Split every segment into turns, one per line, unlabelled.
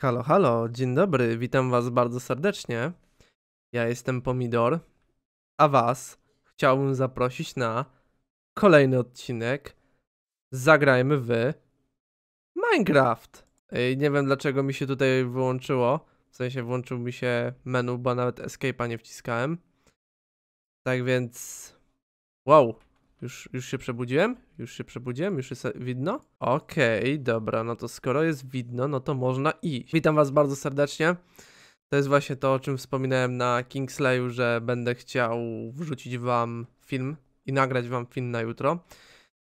Halo, halo, dzień dobry, witam Was bardzo serdecznie. Ja jestem Pomidor, a Was chciałbym zaprosić na kolejny odcinek Zagrajmy w Minecraft. Nie wiem dlaczego mi się tutaj wyłączyło, w sensie włączył mi się menu, bo nawet escape'a nie wciskałem. Tak więc, wow, już, już się przebudziłem? Już się przebudziłem? Już jest widno? Okej, okay, dobra, no to skoro jest widno, no to można iść. Witam was bardzo serdecznie. To jest właśnie to, o czym wspominałem na Kingslayu, że będę chciał wrzucić wam film i nagrać wam film na jutro.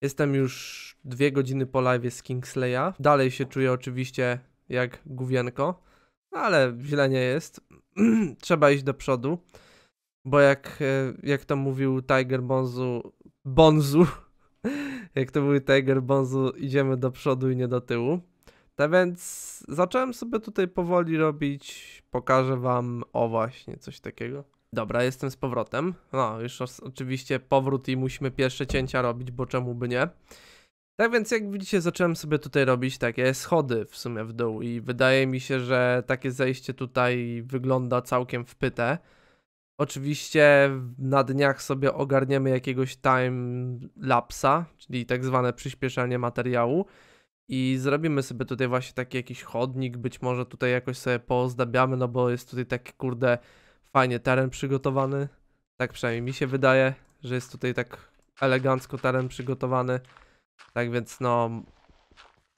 Jestem już dwie godziny po live z Kingsleya. Dalej się czuję oczywiście jak gówienko, ale źle nie jest. Trzeba iść do przodu, bo jak, e, jak to mówił Tiger Bonzu, Bonzu. Jak to były Tiger Bonzu, idziemy do przodu i nie do tyłu. Tak więc zacząłem sobie tutaj powoli robić, pokażę wam, o właśnie, coś takiego. Dobra, jestem z powrotem. No, już oczywiście powrót i musimy pierwsze cięcia robić, bo czemu by nie. Tak więc jak widzicie zacząłem sobie tutaj robić takie schody w sumie w dół i wydaje mi się, że takie zejście tutaj wygląda całkiem wpyte. Oczywiście na dniach sobie ogarniemy jakiegoś time lapsa, czyli tak zwane przyspieszanie materiału i zrobimy sobie tutaj właśnie taki jakiś chodnik, być może tutaj jakoś sobie pozdabiamy, no bo jest tutaj taki kurde fajnie teren przygotowany. Tak przynajmniej mi się wydaje, że jest tutaj tak elegancko teren przygotowany. Tak więc no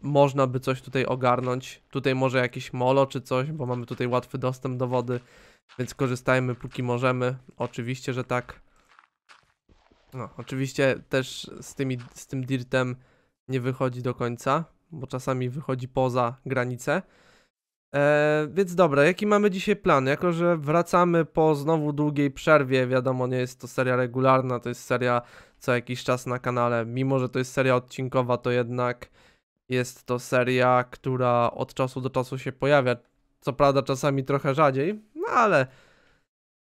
można by coś tutaj ogarnąć. Tutaj może jakieś molo czy coś, bo mamy tutaj łatwy dostęp do wody. Więc korzystajmy póki możemy. Oczywiście, że tak. No, oczywiście też z, tymi, z tym dirtem nie wychodzi do końca, bo czasami wychodzi poza granicę. E, więc dobra, jaki mamy dzisiaj plan? Jako, że wracamy po znowu długiej przerwie, wiadomo, nie jest to seria regularna, to jest seria co jakiś czas na kanale. Mimo, że to jest seria odcinkowa, to jednak jest to seria, która od czasu do czasu się pojawia. Co prawda, czasami trochę rzadziej, no ale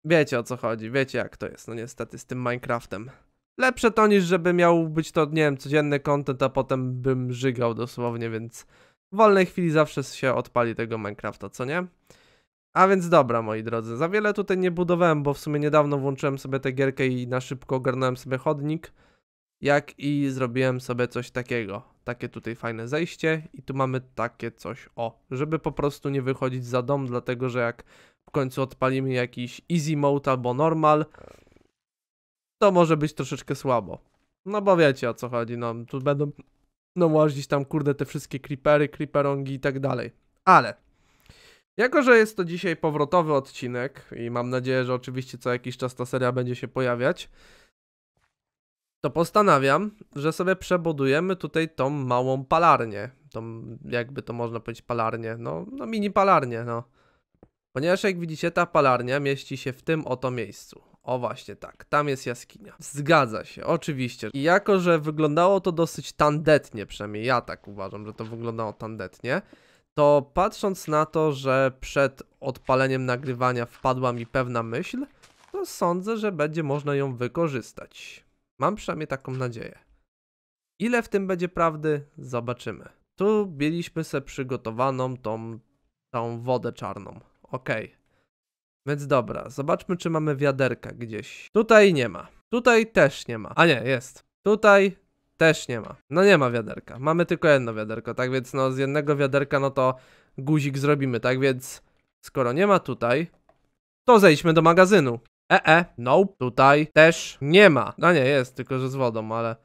wiecie o co chodzi, wiecie jak to jest, no niestety z tym Minecraftem. Lepsze to niż żeby miał być to, nie wiem, codzienny content, a potem bym żygał dosłownie, więc w wolnej chwili zawsze się odpali tego Minecrafta, co nie? A więc dobra, moi drodzy, za wiele tutaj nie budowałem, bo w sumie niedawno włączyłem sobie tę gierkę i na szybko ogarnąłem sobie chodnik, jak i zrobiłem sobie coś takiego. Takie tutaj fajne zejście i tu mamy takie coś, o, żeby po prostu nie wychodzić za dom, dlatego że jak końcu odpalimy jakiś easy mode albo normal, to może być troszeczkę słabo. No bo wiecie o co chodzi, no tu będą no łazić tam kurde te wszystkie creepery, creeperongi i tak dalej. Ale jako, że jest to dzisiaj powrotowy odcinek i mam nadzieję, że oczywiście co jakiś czas ta seria będzie się pojawiać, to postanawiam, że sobie przebudujemy tutaj tą małą palarnię. Tą, jakby to można powiedzieć, palarnię, no, no mini palarnię, no. Ponieważ jak widzicie, ta palarnia mieści się w tym oto miejscu. O właśnie tak, tam jest jaskinia. Zgadza się, oczywiście. I jako, że wyglądało to dosyć tandetnie, przynajmniej ja tak uważam, że to wyglądało tandetnie, to patrząc na to, że przed odpaleniem nagrywania wpadła mi pewna myśl, to sądzę, że będzie można ją wykorzystać. Mam przynajmniej taką nadzieję. Ile w tym będzie prawdy, zobaczymy. Tu mieliśmy sobie przygotowaną tą, tą wodę czarną. Okej. Okay. Więc dobra, zobaczmy czy mamy wiaderka gdzieś. Tutaj nie ma. Tutaj też nie ma. A nie, jest. Tutaj też nie ma. No nie ma wiaderka. Mamy tylko jedno wiaderko, tak więc no z jednego wiaderka no to guzik zrobimy, tak więc skoro nie ma tutaj, to zejdźmy do magazynu. E, e, no, tutaj też nie ma. No nie, jest, tylko że z wodą, ale...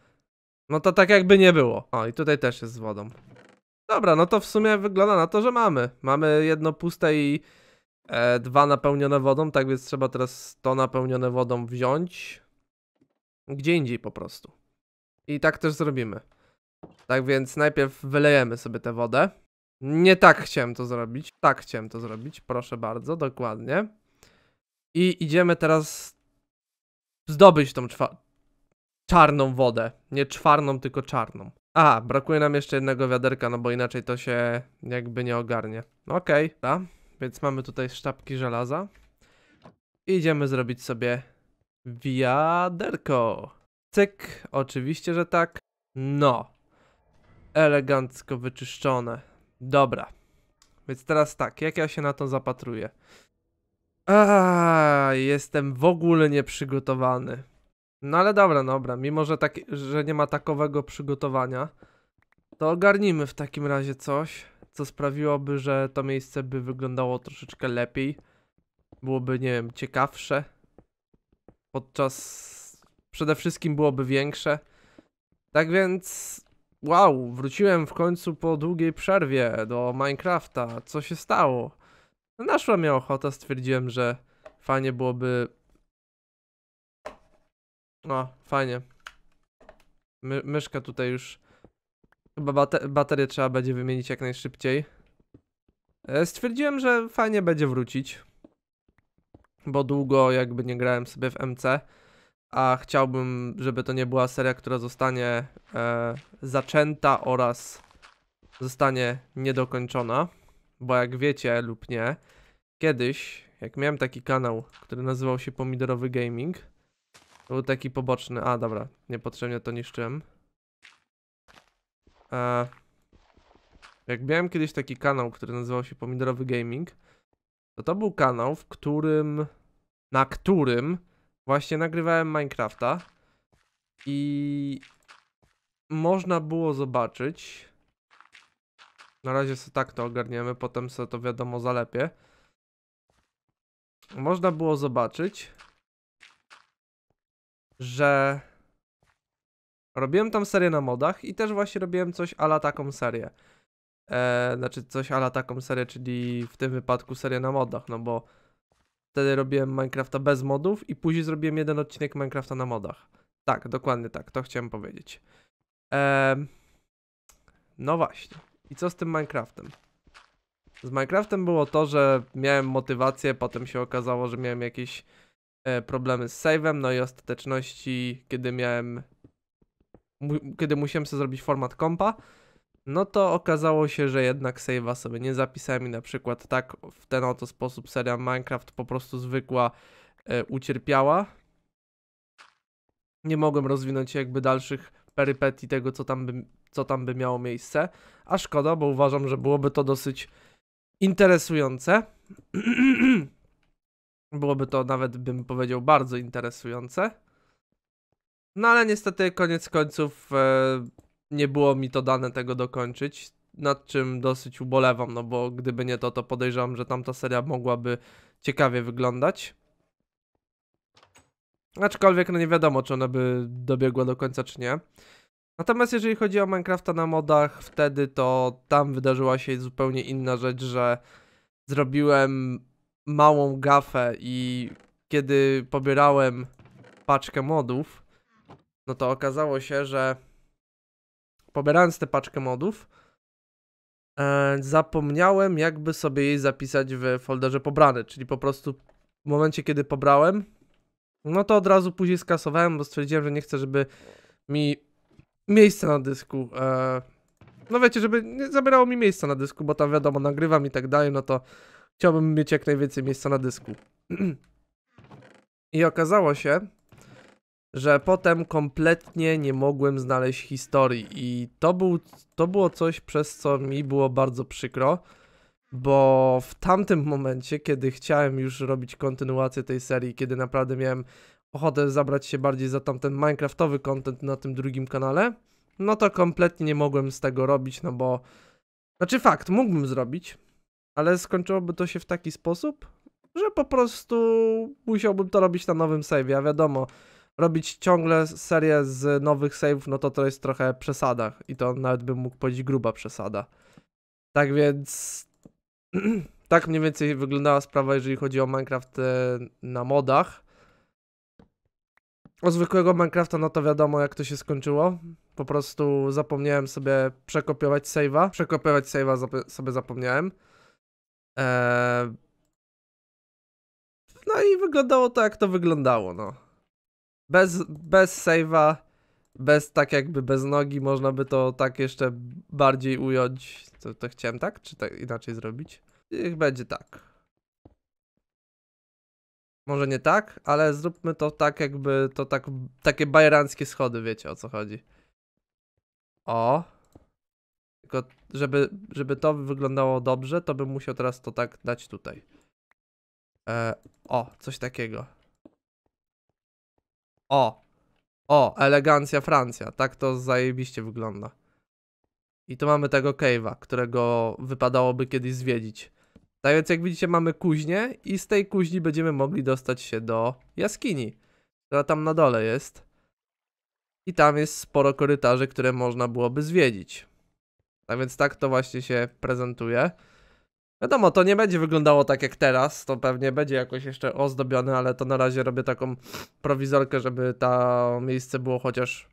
No to tak jakby nie było. O, i tutaj też jest z wodą. Dobra, no to w sumie wygląda na to, że mamy. Mamy jedno puste i E, dwa napełnione wodą, tak więc trzeba teraz to napełnione wodą wziąć gdzie indziej po prostu. I tak też zrobimy. Tak więc najpierw wylejemy sobie tę wodę. Nie tak chciałem to zrobić, tak chciałem to zrobić, proszę bardzo, dokładnie. I idziemy teraz zdobyć tą czarną wodę. Nie czwarną, tylko czarną. A, brakuje nam jeszcze jednego wiaderka, no bo inaczej to się jakby nie ogarnie. Okej, okay, tak. Więc mamy tutaj sztabki żelaza. idziemy zrobić sobie wiaderko. Cyk, oczywiście, że tak. No. Elegancko wyczyszczone. Dobra. Więc teraz tak, jak ja się na to zapatruję? A, jestem w ogóle nieprzygotowany. No ale dobra, dobra, mimo że, tak, że nie ma takowego przygotowania, to ogarnijmy w takim razie coś co sprawiłoby, że to miejsce by wyglądało troszeczkę lepiej. Byłoby, nie wiem, ciekawsze. Podczas... Przede wszystkim byłoby większe. Tak więc... Wow, wróciłem w końcu po długiej przerwie do Minecrafta. Co się stało? No, naszła mnie ochota, stwierdziłem, że fajnie byłoby... No, fajnie. My myszka tutaj już Chyba baterię trzeba będzie wymienić jak najszybciej. E, stwierdziłem, że fajnie będzie wrócić, bo długo jakby nie grałem sobie w MC, a chciałbym, żeby to nie była seria, która zostanie e, zaczęta oraz zostanie niedokończona, bo jak wiecie lub nie, kiedyś, jak miałem taki kanał, który nazywał się Pomidorowy Gaming, był taki poboczny, a dobra, niepotrzebnie to niszczyłem. E, jak miałem kiedyś taki kanał, który nazywał się Pomidorowy Gaming, to to był kanał, w którym, na którym właśnie nagrywałem Minecrafta i można było zobaczyć. Na razie sobie tak to ogarniemy, potem sobie to wiadomo zalepię. Można było zobaczyć, że Robiłem tam serię na modach i też właśnie robiłem coś ala taką serię. E, znaczy coś ala taką serię, czyli w tym wypadku serię na modach, no bo wtedy robiłem Minecrafta bez modów i później zrobiłem jeden odcinek Minecrafta na modach. Tak, dokładnie tak, to chciałem powiedzieć. E, no właśnie. I co z tym Minecraftem? Z Minecraftem było to, że miałem motywację, potem się okazało, że miałem jakieś e, problemy z save'em, no i ostateczności, kiedy miałem kiedy musiałem sobie zrobić format kompa, no to okazało się, że jednak save'a sobie nie zapisałem i na przykład tak w ten oto sposób seria Minecraft po prostu zwykła e, ucierpiała. Nie mogłem rozwinąć jakby dalszych perypetii tego, co tam, by, co tam by miało miejsce, a szkoda, bo uważam, że byłoby to dosyć interesujące. byłoby to nawet, bym powiedział, bardzo interesujące. No ale niestety koniec końców e, nie było mi to dane tego dokończyć, nad czym dosyć ubolewam, no bo gdyby nie to, to podejrzewam, że tamta seria mogłaby ciekawie wyglądać. Aczkolwiek no nie wiadomo, czy ona by dobiegła do końca, czy nie. Natomiast jeżeli chodzi o Minecrafta na modach, wtedy to tam wydarzyła się zupełnie inna rzecz, że zrobiłem małą gafę i kiedy pobierałem paczkę modów, no to okazało się, że pobierając tę paczkę modów, e, zapomniałem jakby sobie jej zapisać w folderze pobrany, czyli po prostu w momencie, kiedy pobrałem, no to od razu później skasowałem, bo stwierdziłem, że nie chcę, żeby mi miejsce na dysku, e, no wiecie, żeby nie zabierało mi miejsca na dysku, bo tam wiadomo, nagrywam i tak dalej, no to chciałbym mieć jak najwięcej miejsca na dysku. I okazało się, że potem kompletnie nie mogłem znaleźć historii i to, był, to było coś, przez co mi było bardzo przykro, bo w tamtym momencie, kiedy chciałem już robić kontynuację tej serii, kiedy naprawdę miałem ochotę zabrać się bardziej za tamten minecraftowy content na tym drugim kanale, no to kompletnie nie mogłem z tego robić, no bo... Znaczy fakt, mógłbym zrobić, ale skończyłoby to się w taki sposób, że po prostu musiałbym to robić na nowym save, a wiadomo robić ciągle serię z nowych saveów, no to to jest trochę przesada i to nawet bym mógł powiedzieć gruba przesada. Tak więc tak mniej więcej wyglądała sprawa, jeżeli chodzi o Minecraft e, na modach. O zwykłego Minecrafta, no to wiadomo jak to się skończyło. Po prostu zapomniałem sobie przekopiować save'a. Przekopiować save'a zap sobie zapomniałem. Eee... No i wyglądało to jak to wyglądało, no. Bez, bez save'a, bez tak jakby bez nogi, można by to tak jeszcze bardziej ująć. To, to chciałem tak, czy tak inaczej zrobić? Niech będzie tak. Może nie tak, ale zróbmy to tak jakby, to tak, takie bajeranckie schody, wiecie o co chodzi. O. Tylko, żeby, żeby to wyglądało dobrze, to bym musiał teraz to tak dać tutaj. E, o, coś takiego. O, o, elegancja Francja. Tak to zajebiście wygląda. I tu mamy tego cave'a, którego wypadałoby kiedyś zwiedzić. Tak więc jak widzicie mamy kuźnię i z tej kuźni będziemy mogli dostać się do jaskini, która tam na dole jest. I tam jest sporo korytarzy, które można byłoby zwiedzić. Tak więc tak to właśnie się prezentuje. Wiadomo, to nie będzie wyglądało tak jak teraz, to pewnie będzie jakoś jeszcze ozdobione, ale to na razie robię taką prowizorkę, żeby to miejsce było chociaż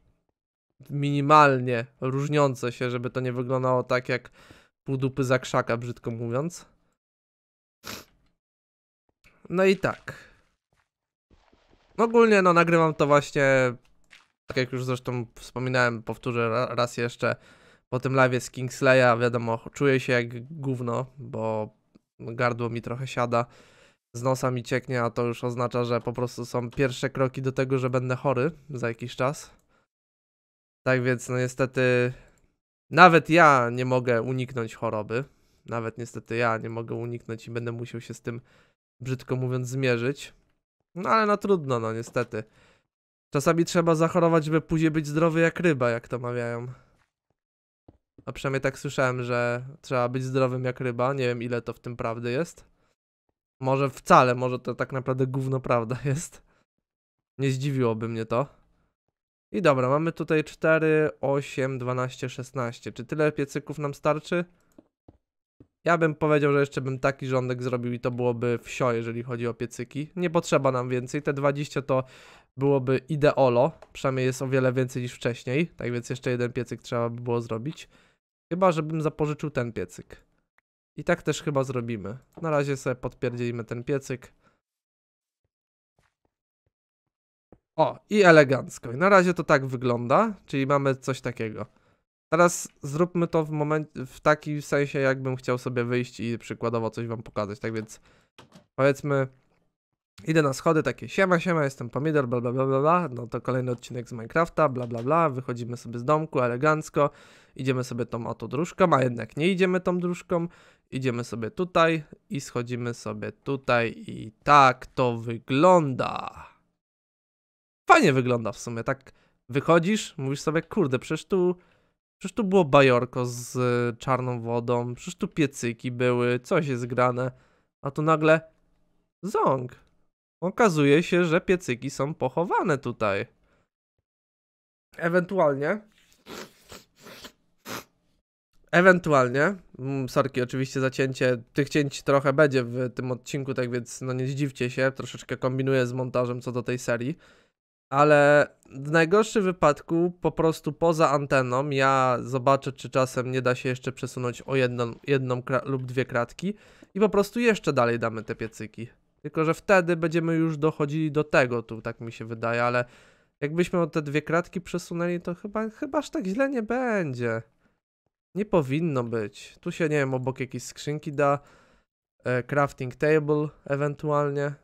minimalnie różniące się, żeby to nie wyglądało tak jak pół dupy za krzaka, brzydko mówiąc. No i tak. Ogólnie no nagrywam to właśnie, tak jak już zresztą wspominałem, powtórzę raz jeszcze, po tym live z Kingsleya, wiadomo, czuję się jak gówno, bo gardło mi trochę siada, z nosa mi cieknie, a to już oznacza, że po prostu są pierwsze kroki do tego, że będę chory za jakiś czas. Tak więc, no niestety, nawet ja nie mogę uniknąć choroby. Nawet niestety ja nie mogę uniknąć i będę musiał się z tym, brzydko mówiąc, zmierzyć. No ale no trudno, no niestety. Czasami trzeba zachorować, by później być zdrowy jak ryba, jak to mawiają. A przynajmniej tak słyszałem, że trzeba być zdrowym jak ryba. Nie wiem, ile to w tym prawdy jest. Może wcale, może to tak naprawdę gówno prawda jest. Nie zdziwiłoby mnie to. I dobra, mamy tutaj 4, 8, 12, 16. Czy tyle piecyków nam starczy? Ja bym powiedział, że jeszcze bym taki rządek zrobił i to byłoby wsio, jeżeli chodzi o piecyki. Nie potrzeba nam więcej, te 20 to byłoby ideolo, przynajmniej jest o wiele więcej niż wcześniej, tak więc jeszcze jeden piecyk trzeba by było zrobić. Chyba, żebym zapożyczył ten piecyk. I tak też chyba zrobimy. Na razie sobie podpierdzielimy ten piecyk. O, i elegancko. I na razie to tak wygląda, czyli mamy coś takiego. Teraz zróbmy to w momencie, w takim sensie, jakbym chciał sobie wyjść i przykładowo coś wam pokazać. Tak więc powiedzmy, Idę na schody, takie siema, siema, jestem pomidor, bla, bla, bla, bla, no to kolejny odcinek z Minecrafta, bla, bla, bla, wychodzimy sobie z domku elegancko, idziemy sobie tą oto dróżką, a jednak nie idziemy tą dróżką, idziemy sobie tutaj i schodzimy sobie tutaj i tak to wygląda. Fajnie wygląda w sumie, tak wychodzisz, mówisz sobie, kurde, przecież tu, przecież tu było bajorko z czarną wodą, przecież tu piecyki były, coś jest grane, a tu nagle ząg Okazuje się, że piecyki są pochowane tutaj. Ewentualnie. Ewentualnie. Mm, sorki, oczywiście zacięcie. Tych cięć trochę będzie w tym odcinku, tak więc no nie zdziwcie się. Troszeczkę kombinuję z montażem co do tej serii. Ale w najgorszym wypadku po prostu poza anteną ja zobaczę, czy czasem nie da się jeszcze przesunąć o jedną, jedną lub dwie kratki i po prostu jeszcze dalej damy te piecyki. Tylko, że wtedy będziemy już dochodzili do tego, tu tak mi się wydaje, ale jakbyśmy o te dwie kratki przesunęli, to chyba, chyba aż tak źle nie będzie. Nie powinno być. Tu się, nie wiem, obok jakiejś skrzynki da. E, crafting table ewentualnie.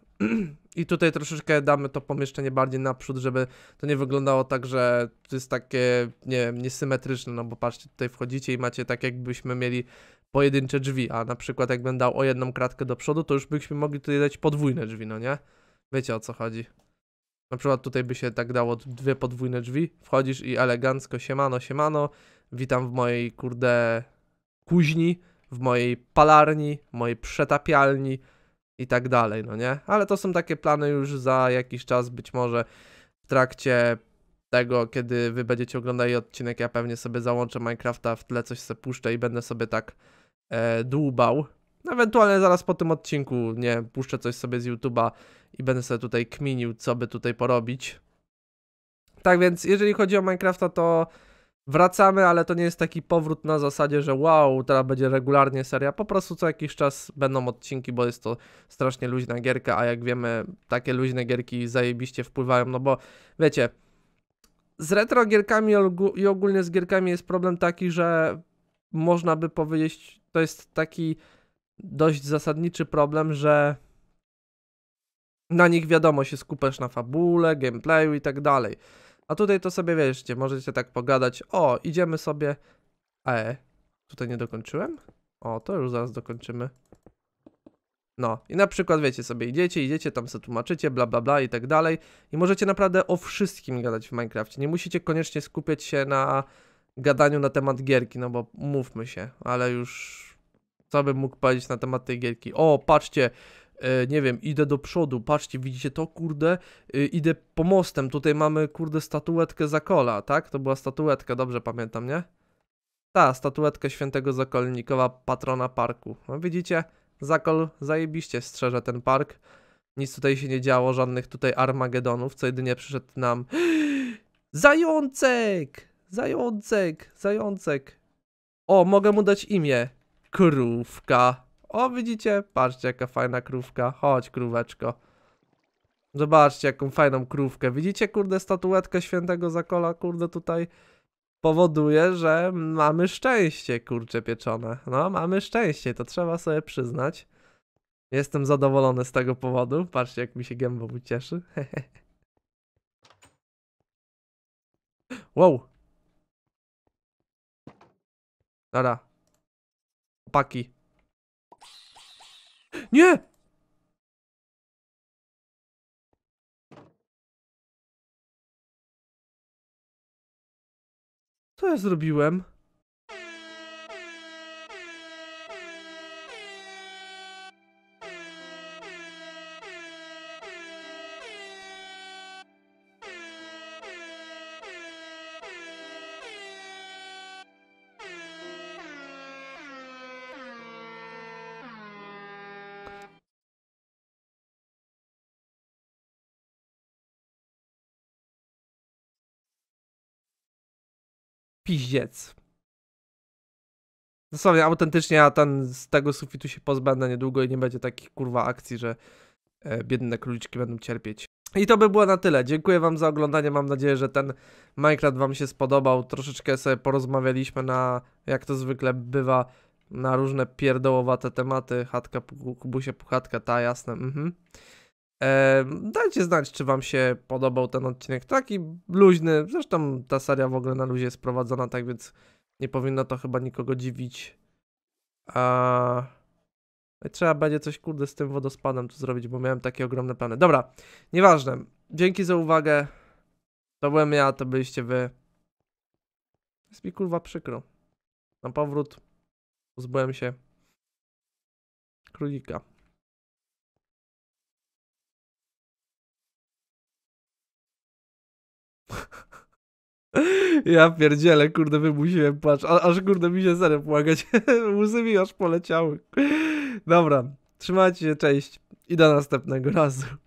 I tutaj troszeczkę damy to pomieszczenie bardziej naprzód, żeby to nie wyglądało tak, że to jest takie, nie wiem, niesymetryczne, no bo patrzcie, tutaj wchodzicie i macie tak jakbyśmy mieli pojedyncze drzwi, a na przykład jakbym dał o jedną kratkę do przodu, to już byśmy mogli tutaj dać podwójne drzwi, no nie? Wiecie o co chodzi. Na przykład tutaj by się tak dało dwie podwójne drzwi, wchodzisz i elegancko siemano, siemano, witam w mojej kurde kuźni, w mojej palarni, mojej przetapialni i tak dalej, no nie? Ale to są takie plany już za jakiś czas, być może w trakcie tego, kiedy wy będziecie oglądali odcinek, ja pewnie sobie załączę Minecrafta, w tle coś sobie puszczę i będę sobie tak e, dłubał. Ewentualnie zaraz po tym odcinku, nie, puszczę coś sobie z YouTube'a i będę sobie tutaj kminił, co by tutaj porobić. Tak więc, jeżeli chodzi o Minecrafta, to wracamy, ale to nie jest taki powrót na zasadzie, że wow, teraz będzie regularnie seria. Po prostu co jakiś czas będą odcinki, bo jest to strasznie luźna gierka, a jak wiemy, takie luźne gierki zajebiście wpływają, no bo wiecie, z retro gierkami i ogólnie z gierkami jest problem taki, że można by powiedzieć, to jest taki dość zasadniczy problem, że na nich wiadomo się skupiasz na fabule, gameplayu i tak dalej. A tutaj to sobie wierzcie, możecie tak pogadać, o, idziemy sobie, e, tutaj nie dokończyłem? O, to już zaraz dokończymy. No, i na przykład wiecie sobie, idziecie, idziecie, tam sobie tłumaczycie, bla bla bla i tak dalej. I możecie naprawdę o wszystkim gadać w Minecraft. Nie musicie koniecznie skupiać się na gadaniu na temat gierki, no bo mówmy się, ale już co bym mógł powiedzieć na temat tej gierki? O, patrzcie, e, nie wiem, idę do przodu, patrzcie, widzicie to, kurde, e, idę pomostem, tutaj mamy, kurde, statuetkę Zakola, tak? To była statuetka, dobrze pamiętam, nie? Ta, statuetkę świętego Zakolnikowa, patrona parku. No widzicie, Zakol zajebiście strzeże ten park. Nic tutaj się nie działo, żadnych tutaj Armagedonów, co jedynie przyszedł nam... Zającek! Zającek, zającek. O, mogę mu dać imię. Krówka. O, widzicie? Patrzcie, jaka fajna krówka. Chodź, króweczko. Zobaczcie, jaką fajną krówkę. Widzicie, kurde, statuetkę świętego Zakola, kurde, tutaj powoduje, że mamy szczęście, kurcze pieczone. No, mamy szczęście, to trzeba sobie przyznać. Jestem zadowolony z tego powodu. Patrzcie, jak mi się gębą ucieszy. wow. Dobra. Chłopaki. Nie! Co ja zrobiłem? piździec. Dosłownie, autentycznie ja ten, z tego sufitu się pozbędę niedługo i nie będzie takich kurwa akcji, że e, biedne króliczki będą cierpieć. I to by było na tyle. Dziękuję wam za oglądanie. Mam nadzieję, że ten Minecraft wam się spodobał. Troszeczkę sobie porozmawialiśmy na, jak to zwykle bywa, na różne pierdołowate tematy. Chatka, kubusia, puchatka, ta, jasne. Mhm. Dajcie znać, czy wam się podobał ten odcinek. Taki luźny, zresztą ta seria w ogóle na luzie jest prowadzona, tak więc nie powinno to chyba nikogo dziwić. A... No trzeba będzie coś kurde z tym wodospadem tu zrobić, bo miałem takie ogromne plany. Dobra, nieważne. Dzięki za uwagę. To byłem ja, to byliście wy. Jest mi kurwa przykro. Na powrót. Pozbyłem się królika. Ja pierdzielę, kurde, wymusiłem płacz. A, aż kurde mi się serem płakać. Łzy mi aż poleciały. Dobra, trzymajcie się, cześć i do następnego razu.